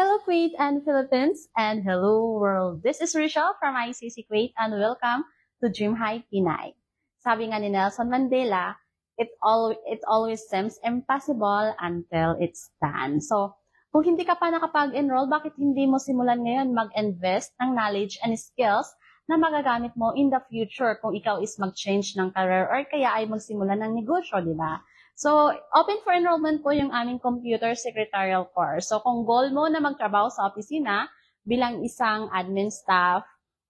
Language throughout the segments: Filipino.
hello Kuwait and Philippines and hello world. This is Rachel from ICC Kuwait and welcome to Dream High Pinay. Sabi nga ni Nelson Mandela, it, all, it always seems impossible until it's done. So, kung hindi ka pa nakapag-enroll, bakit hindi mo simulan ngayon mag-invest ng knowledge and skills na magagamit mo in the future kung ikaw is mag-change ng career or kaya ay magsimula ng negosyo, di ba? So, open for enrollment po yung aming computer secretarial course. So, kung goal mo na magtrabaho sa opisina bilang isang admin staff,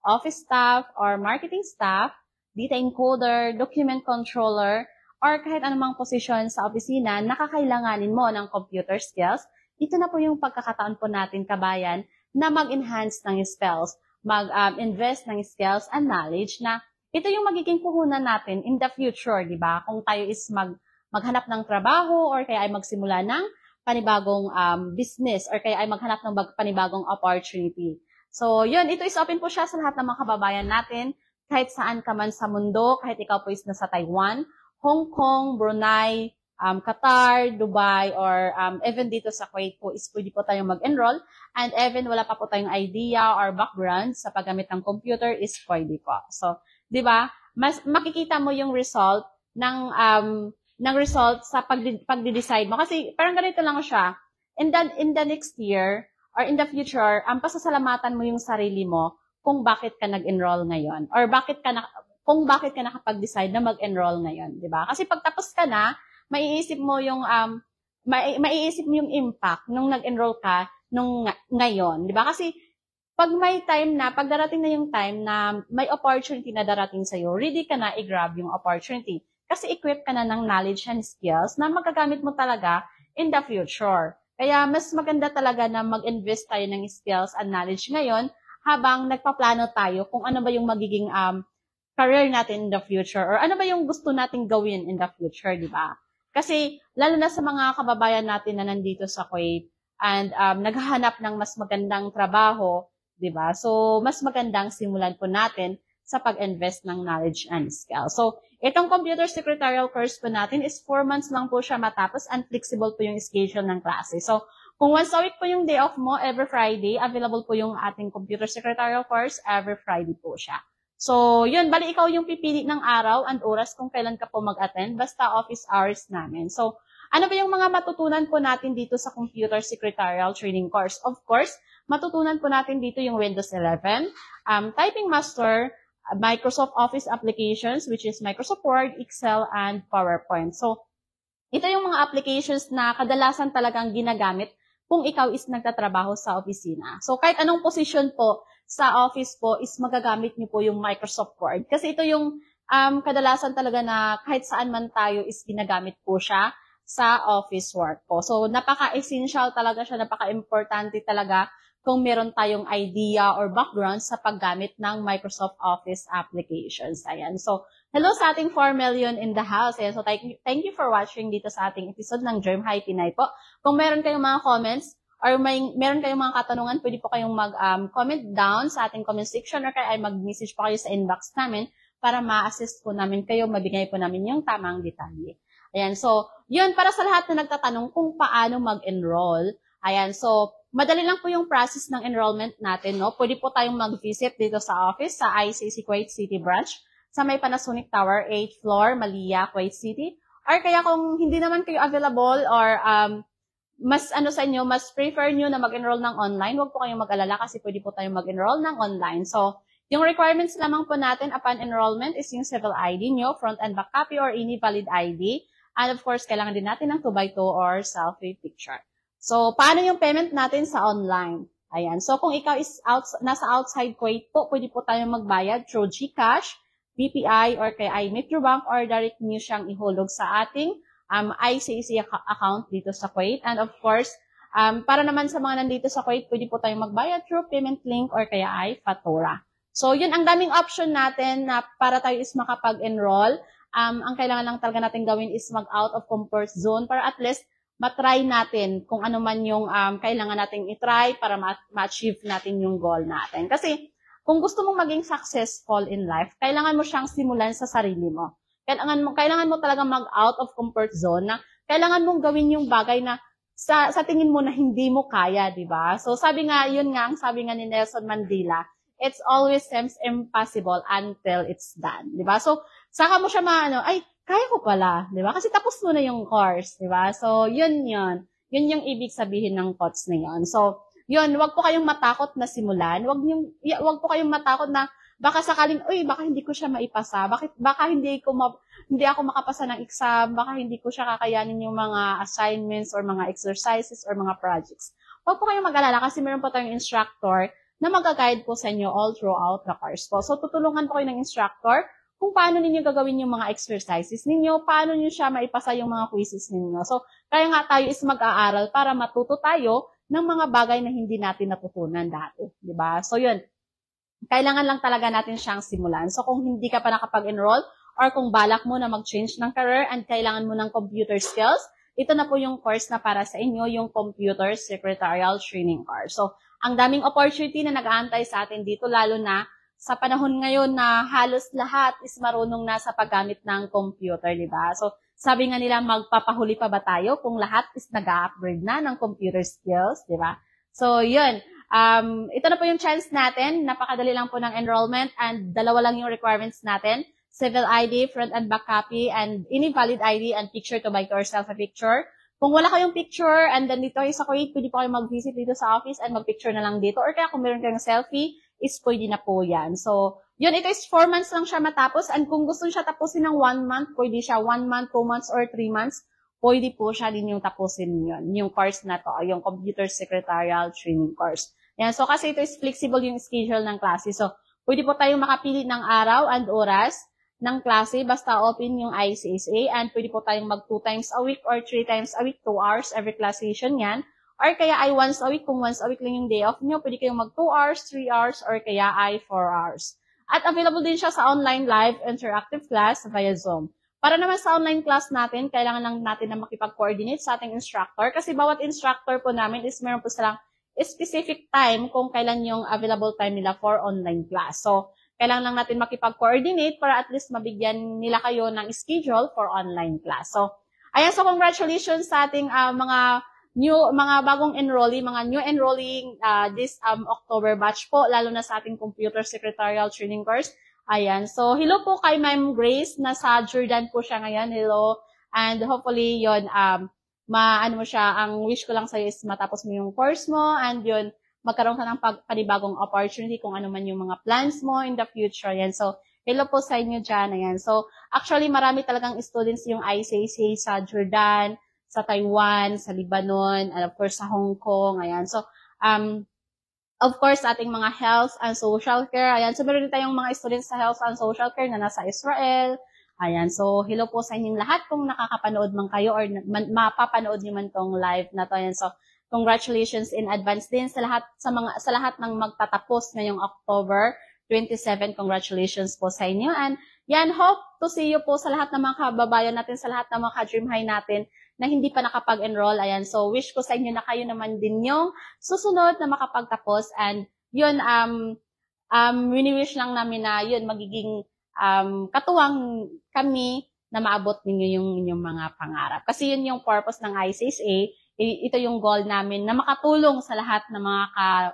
office staff, or marketing staff, data encoder, document controller, or kahit anumang posisyon sa opisina na kakailanganin mo ng computer skills, ito na po yung pagkakataon po natin kabayan na mag-enhance ng skills, mag-invest um, ng skills and knowledge na ito yung magiging puhunan natin in the future, di ba? Kung tayo is mag maghanap ng trabaho or kaya ay magsimula ng panibagong um, business or kaya ay maghanap ng panibagong opportunity. So, yun, ito is open po siya sa lahat ng mga kababayan natin, kahit saan ka man sa mundo, kahit ikaw po is nasa Taiwan, Hong Kong, Brunei, um, Qatar, Dubai, or um, even dito sa Kuwait po is pwede po tayong mag-enroll. And even wala pa po tayong idea or background sa paggamit ng computer is pwede po. So, di ba? Mas makikita mo yung result ng um, ng results sa pag pagde-decide mo. Kasi parang ganito lang siya. In the, in the next year or in the future, ang um, pasasalamatan mo yung sarili mo kung bakit ka nag-enroll ngayon or bakit ka na, kung bakit ka nakapag-decide na mag-enroll ngayon, 'di ba? Kasi pag tapos ka na, maiisip mo yung um maiisip mo yung impact nung nag-enroll ka nung ngayon, 'di ba? Kasi pag may time na, pag darating na yung time na may opportunity na darating sa iyo, ready ka na i-grab yung opportunity. Kasi equip ka na ng knowledge and skills na magagamit mo talaga in the future. Kaya mas maganda talaga na mag-invest tayo ng skills and knowledge ngayon habang nagpaplano tayo kung ano ba yung magiging um, career natin in the future or ano ba yung gusto nating gawin in the future, di ba? Kasi lalo na sa mga kababayan natin na nandito sa Kuwait and um, naghahanap ng mas magandang trabaho, di ba? So, mas magandang simulan po natin sa pag-invest ng knowledge and skill. So, itong computer secretarial course po natin is 4 months lang po siya matapos and flexible po yung schedule ng klase. So, kung once a week po yung day off mo, every Friday, available po yung ating computer secretarial course, every Friday po siya. So, yun, bali ikaw yung pipili ng araw and oras kung kailan ka po mag-attend, basta office hours namin. So, ano ba yung mga matutunan po natin dito sa computer secretarial training course? Of course, matutunan po natin dito yung Windows 11, um, typing master, Microsoft Office applications, which is Microsoft Word, Excel, and PowerPoint. So, ito yung mga applications na kadalasan talagang ginagamit kung ikaw is nagtatrabaho sa opisina. So, kahit anong position po sa office po is magagamit niyo po yung Microsoft Word. Kasi ito yung um, kadalasan talaga na kahit saan man tayo is ginagamit po siya sa office work po. So, napaka-essential talaga siya, napaka-importante talaga kung meron tayong idea or background sa paggamit ng Microsoft Office applications. Ayan. So, hello sa ating 4 million in the house. Ayan. So, thank you, thank you for watching dito sa ating episode ng Germ High Pinay po. Kung meron kayong mga comments, or may meron kayong mga katanungan, pwede po kayong mag-comment um, down sa ating comment section or kaya mag-message po kayo sa inbox namin para ma-assist po namin kayo, mabigay po namin yung tamang detalye. Ayan, so yun para sa lahat na nagtatanong kung paano mag-enroll. Ayan, so Madali lang po yung process ng enrollment natin. No? Pwede po tayong mag-visit dito sa office sa ICC Kuwait City Branch sa may Panasonic Tower, 8th floor, Malia, Kuwait City. Or kaya kung hindi naman kayo available or um, mas ano sa inyo, mas prefer nyo na mag-enroll ng online, huwag po kayong mag-alala kasi pwede po tayong mag-enroll ng online. So, yung requirements lamang po natin upon enrollment is yung civil ID nyo, front and back copy or any valid ID. And of course, kailangan din natin ng 2x2 or selfie picture. So, paano yung payment natin sa online? Ayan. So, kung ikaw is out, nasa outside Kuwait po, pwede po tayong magbayad through GCash, BPI, or kay iMetrobank, or direct nyo siyang ihulog sa ating um, ICC account dito sa Kuwait. And of course, um, para naman sa mga nandito sa Kuwait, pwede po tayong magbayad through payment link or kaya ay Fatura. So, yun ang daming option natin na para tayo is makapag-enroll. Um, ang kailangan lang talaga natin gawin is mag-out of comfort zone para at least matry natin kung ano man yung um, kailangan nating itry para ma- achieve natin yung goal natin. Kasi kung gusto mong maging successful in life, kailangan mo siyang simulan sa sarili mo. Kailangan mo kailangan mo talaga mag-out of comfort zone na kailangan mong gawin yung bagay na sa sa tingin mo na hindi mo kaya, 'di ba? So sabi nga, yun nga ang sabi nga ni Nelson Mandela, it's always seems impossible until it's done, 'di ba? So saka mo siya maano, ay kaya ko pala, di ba? Kasi tapos mo na yung course, di ba? So, yun yun. Yun yung ibig sabihin ng thoughts na yun. So, yun, wag po kayong matakot na simulan. Wag, yung, wag po kayong matakot na baka sakaling, uy, baka hindi ko siya maipasa. Bakit, baka hindi, ko ma, hindi ako makapasa ng exam. Baka hindi ko siya kakayanin yung mga assignments or mga exercises or mga projects. Wag po kayong mag-alala kasi meron po tayong instructor na mag-guide po sa inyo all throughout the course po. So, tutulungan po kayo ng instructor kung paano ninyo gagawin yung mga exercises ninyo, paano niyo siya maipasa yung mga quizzes ninyo. So, kaya nga tayo is mag-aaral para matuto tayo ng mga bagay na hindi natin natutunan dati, 'di ba? So, 'yun. Kailangan lang talaga natin siyang simulan. So, kung hindi ka pa nakapag-enroll or kung balak mo na mag-change ng career and kailangan mo ng computer skills, ito na po yung course na para sa inyo, yung Computer Secretarial Training Course. So, ang daming opportunity na nag-aantay sa atin dito, lalo na sa panahon ngayon na halos lahat is marunong na sa paggamit ng computer, di ba? So, sabi nga nila, magpapahuli pa ba tayo kung lahat is nag-upgrade na ng computer skills, di ba? So, yun. Um, ito na po yung chance natin. Napakadali lang po ng enrollment and dalawa lang yung requirements natin. Civil ID, front and back copy, and any valid ID and picture to buy to yourself a picture. Kung wala kayong picture and then dito kayo sa Kuwait, pwede po kayo mag-visit dito sa office and mag-picture na lang dito. Or kaya kung meron kayong selfie, is pwede na po yan. So, yun, ito is 4 months lang siya matapos. And kung gusto siya tapusin ng 1 month, pwede siya 1 month, 2 months, or 3 months. Pwede po siya din yung tapusin yun, yung course na to, ah, yung Computer Secretarial Training course. Yan, so kasi ito is flexible yung schedule ng klase. So, pwede po tayong makapili ng araw and oras ng klase basta open yung ICSA and pwede po tayong mag 2 times a week or 3 times a week, 2 hours every class session yan. Or kaya ay once a week, kung once a week lang yung day off nyo, pwede kayong mag 2 hours, 3 hours, or kaya ay 4 hours. At available din siya sa online live interactive class via Zoom. Para naman sa online class natin, kailangan lang natin na makipag-coordinate sa ating instructor kasi bawat instructor po namin is meron po silang specific time kung kailan yung available time nila for online class. So, kailangan lang natin makipag-coordinate para at least mabigyan nila kayo ng schedule for online class. So, ayan, so congratulations sa ating uh, mga new mga bagong enrollee, mga new enrolling uh, this um, October batch po, lalo na sa ating computer secretarial training course. Ayan. So, hello po kay Ma'am Grace. Nasa Jordan po siya ngayon. Hello. And hopefully, yon um, maano mo siya, ang wish ko lang sa'yo is matapos mo yung course mo and yun, magkaroon ka ng pag, panibagong opportunity kung ano man yung mga plans mo in the future. Ayan. So, hello po sa inyo dyan. Ayan. So, actually, marami talagang students yung ICC sa Jordan, sa Taiwan, sa Lebanon, and of course sa Hong Kong, ayan. So, um, of course, ating mga health and social care, ayan. So, meron din tayong mga students sa health and social care na nasa Israel, Ayan, so hello po sa inyong lahat kung nakakapanood man kayo or man, mapapanood niyo man tong live na to. Ayan, so congratulations in advance din sa lahat sa mga sa lahat ng magtatapos ngayong October 27. Congratulations po sa inyo. And yan, hope to see you po sa lahat ng mga kababayan natin, sa lahat ng mga ka-dream high natin na hindi pa nakapag-enroll. Ayan, so wish ko sa inyo na kayo naman din yung susunod na makapagtapos and yun, um, um, wini-wish lang namin na yun, magiging um, katuwang kami na maabot ninyo yung inyong mga pangarap. Kasi yun yung purpose ng ICSA, ito yung goal namin na makatulong sa lahat ng mga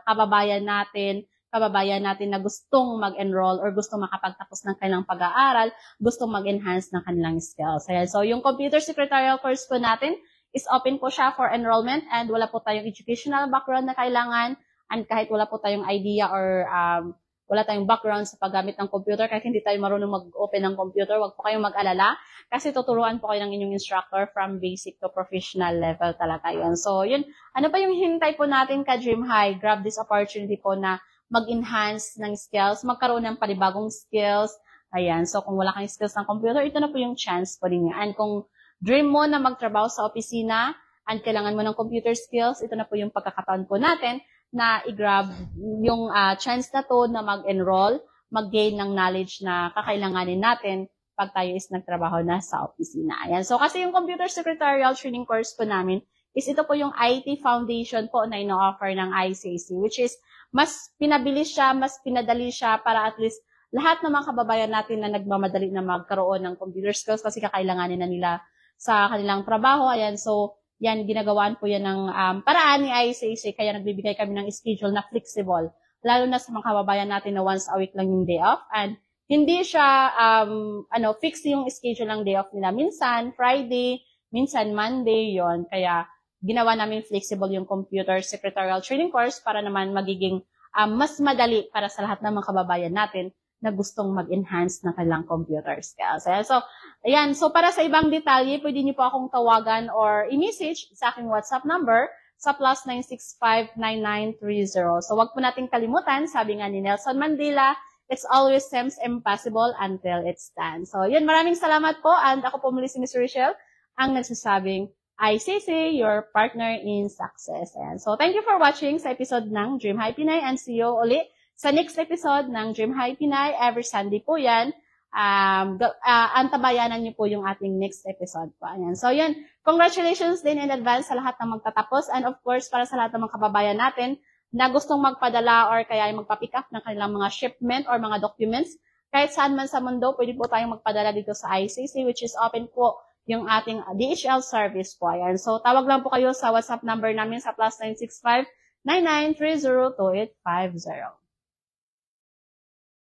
kababayan natin kababayan natin na gustong mag-enroll or gustong makapagtapos ng kanilang pag-aaral, gustong mag-enhance ng kanilang skills. Ayan. So, yung computer secretarial course po natin is open po siya for enrollment and wala po tayong educational background na kailangan and kahit wala po tayong idea or um, wala tayong background sa paggamit ng computer, kahit hindi tayo marunong mag-open ng computer, wag po kayong mag-alala kasi tuturuan po kayo ng inyong instructor from basic to professional level talaga yun. So, yun, ano pa yung hintay po natin ka Dream High? Grab this opportunity po na mag-enhance ng skills, magkaroon ng panibagong skills. Ayan, so kung wala kang skills ng computer, ito na po yung chance po rin yan. Kung dream mo na magtrabaho sa opisina at kailangan mo ng computer skills, ito na po yung pagkakataon po natin na i-grab yung uh, chance na to na mag-enroll, mag-gain ng knowledge na kakailanganin natin pag tayo is nagtrabaho na sa opisina. Ayan. So, kasi yung computer secretarial training course po namin is ito po yung IT foundation po na ino-offer ng ICAC, which is mas pinabilis siya, mas pinadali siya para at least lahat ng mga kababayan natin na nagmamadali na magkaroon ng computer skills kasi kakailanganin na nila sa kanilang trabaho. Ayan, so yan, ginagawaan po yan ng um, paraan ni ICAC kaya nagbibigay kami ng schedule na flexible lalo na sa mga kababayan natin na once a week lang yung day off and hindi siya um, ano fixed yung schedule ng day off nila minsan Friday minsan Monday yon kaya ginawa namin flexible yung computer secretarial training course para naman magiging um, mas madali para sa lahat ng mga kababayan natin na gustong mag-enhance ng kanilang computer skills. So, ayan. So, para sa ibang detalye, pwede niyo po akong tawagan or i-message sa aking WhatsApp number sa plus 9659930. So, wag po nating kalimutan, sabi nga ni Nelson Mandela, it's always seems impossible until it's done. So, yun. Maraming salamat po. And ako po muli si Ms. Rochelle, ang nagsasabing, ICC, your partner in success. And so, thank you for watching sa episode ng Dream High Pinay and see you uli sa next episode ng Dream High Pinay. Every Sunday po yan. Um, uh, antabayanan niyo po yung ating next episode po. Ayan. So, yun. Congratulations din in advance sa lahat ng magtatapos. And of course, para sa lahat ng mga kababayan natin na gustong magpadala or kaya yung magpa-pick up ng kanilang mga shipment or mga documents, kahit saan man sa mundo, pwede po tayong magpadala dito sa ICC, which is open po yung ating DHL service po. Ayan. So, tawag lang po kayo sa WhatsApp number namin sa plus 965 9930